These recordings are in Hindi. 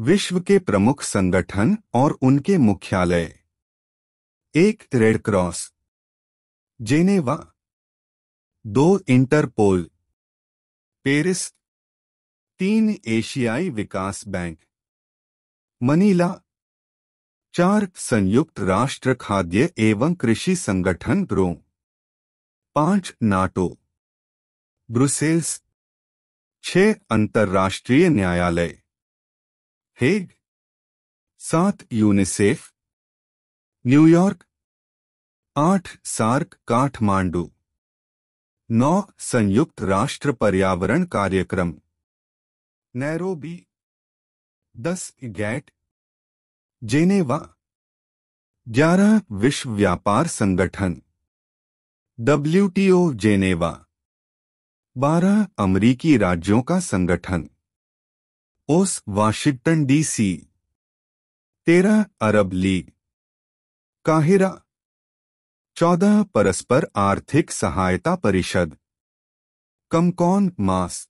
विश्व के प्रमुख संगठन और उनके मुख्यालय एक रेड क्रॉस जेनेवा दो इंटरपोल पेरिस तीन एशियाई विकास बैंक मनीला चार संयुक्त राष्ट्र खाद्य एवं कृषि संगठन ग्रो पांच नाटो ब्रुसेल्स छह अंतर्राष्ट्रीय न्यायालय हेग सात यूनिसेफ न्यूयॉर्क आठ सार्क काठमांडू नौ संयुक्त राष्ट्र पर्यावरण कार्यक्रम नैरोबी दस गैट जेनेवा ग्यारह विश्व व्यापार संगठन डब्ल्यूटीओ जेनेवा बारह अमरीकी राज्यों का संगठन ओस वाशिंगटन डीसी तेरह अरब लीग काहिरा चौदह परस्पर आर्थिक सहायता परिषद कमकॉन मास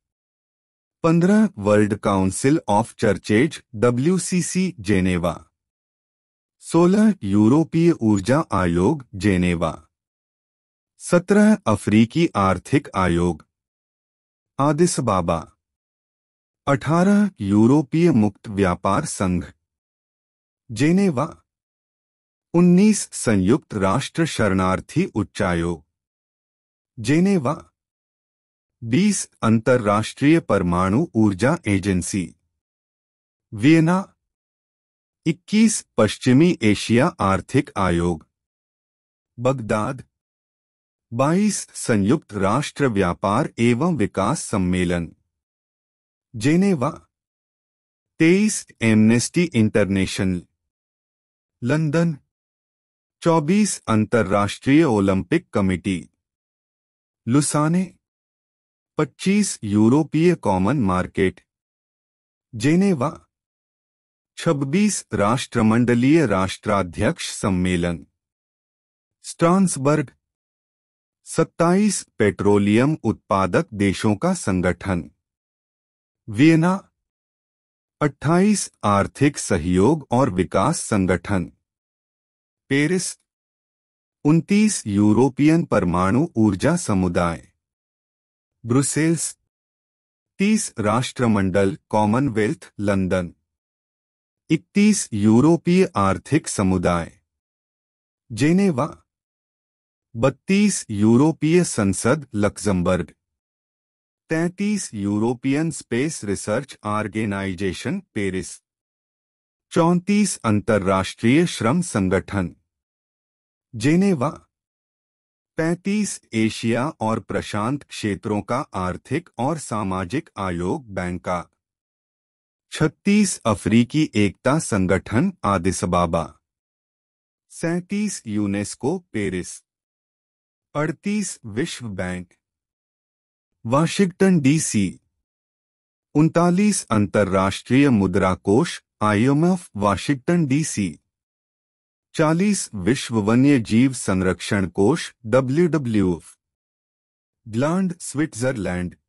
पंद्रह World Council of Churches WCC Geneva सोलह यूरोपीय ऊर्जा आयोग जेनेवा सत्रह अफ्रीकी आर्थिक आयोग आदिस बाबा अठारह यूरोपीय मुक्त व्यापार संघ जेनेवा 19 संयुक्त राष्ट्र शरणार्थी उच्चायोग जेनेवा 20 अंतर्राष्ट्रीय परमाणु ऊर्जा एजेंसी वियना 21 पश्चिमी एशिया आर्थिक आयोग बगदाद 22 संयुक्त राष्ट्र व्यापार एवं विकास सम्मेलन जेनेवा तेईस एमनेस्टी इंटरनेशनल लंदन चौबीस अंतर्राष्ट्रीय ओलंपिक कमेटी लुसाने पच्चीस यूरोपीय कॉमन मार्केट जेनेवा छब्बीस राष्ट्रमंडलीय राष्ट्राध्यक्ष सम्मेलन स्ट्रांसबर्ग सत्ताईस पेट्रोलियम उत्पादक देशों का संगठन वियना 28 आर्थिक सहयोग और विकास संगठन पेरिस 29 यूरोपियन परमाणु ऊर्जा समुदाय ब्रुसेल्स 30 राष्ट्रमंडल कॉमनवेल्थ लंदन 31 यूरोपीय आर्थिक समुदाय जेनेवा 32 यूरोपीय संसद लक्जमबर्ग तैतीस European Space Research Organisation Paris चौतीस अंतर्राष्ट्रीय श्रम संगठन जेनेवा पैतीस एशिया और प्रशांत क्षेत्रों का आर्थिक और सामाजिक आयोग बैंका छत्तीस अफ्रीकी एकता संगठन आदिसबाबा सैतीस यूनेस्को पेरिस अड़तीस विश्व बैंक वाशिंगटन डीसी उनतालीस अंतर्राष्ट्रीय मुद्रा कोष आईएमएफ वाशिंगटन डीसी 40 विश्व वन्य जीव संरक्षण कोष डब्ल्यू ग्लांड स्विट्जरलैंड